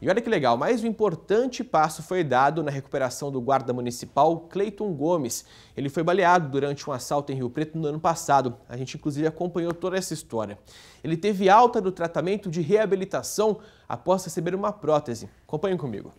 E olha que legal, mais um importante passo foi dado na recuperação do guarda municipal Cleiton Gomes. Ele foi baleado durante um assalto em Rio Preto no ano passado. A gente inclusive acompanhou toda essa história. Ele teve alta do tratamento de reabilitação após receber uma prótese. Acompanhe comigo.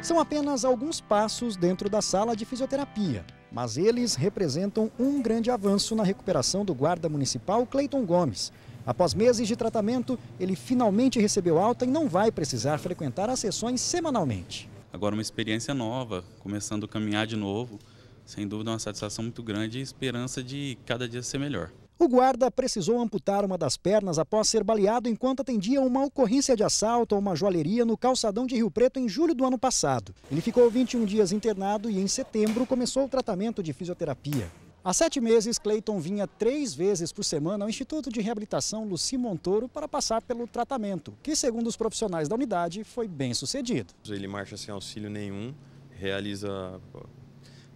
São apenas alguns passos dentro da sala de fisioterapia mas eles representam um grande avanço na recuperação do guarda municipal Cleiton Gomes. Após meses de tratamento, ele finalmente recebeu alta e não vai precisar frequentar as sessões semanalmente. Agora uma experiência nova, começando a caminhar de novo, sem dúvida uma satisfação muito grande e esperança de cada dia ser melhor. O guarda precisou amputar uma das pernas após ser baleado enquanto atendia uma ocorrência de assalto a uma joalheria no calçadão de Rio Preto em julho do ano passado. Ele ficou 21 dias internado e em setembro começou o tratamento de fisioterapia. Há sete meses, Cleiton vinha três vezes por semana ao Instituto de Reabilitação Luci Montoro para passar pelo tratamento, que, segundo os profissionais da unidade, foi bem sucedido. Ele marcha sem auxílio nenhum, realiza,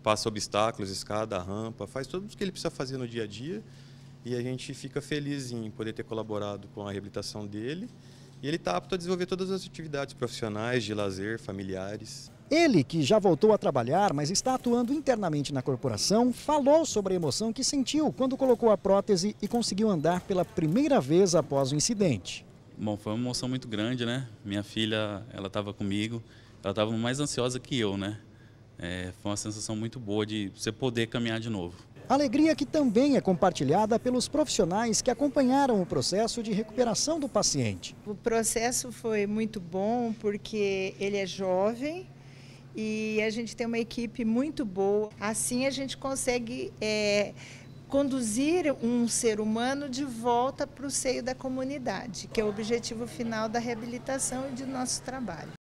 passa obstáculos, escada, rampa, faz tudo o que ele precisa fazer no dia a dia e a gente fica feliz em poder ter colaborado com a reabilitação dele. E ele está apto a desenvolver todas as atividades profissionais, de lazer, familiares. Ele, que já voltou a trabalhar, mas está atuando internamente na corporação, falou sobre a emoção que sentiu quando colocou a prótese e conseguiu andar pela primeira vez após o incidente. Bom, foi uma emoção muito grande, né? Minha filha, ela estava comigo, ela estava mais ansiosa que eu, né? É, foi uma sensação muito boa de você poder caminhar de novo. Alegria que também é compartilhada pelos profissionais que acompanharam o processo de recuperação do paciente. O processo foi muito bom porque ele é jovem e a gente tem uma equipe muito boa. Assim a gente consegue é, conduzir um ser humano de volta para o seio da comunidade, que é o objetivo final da reabilitação e do nosso trabalho.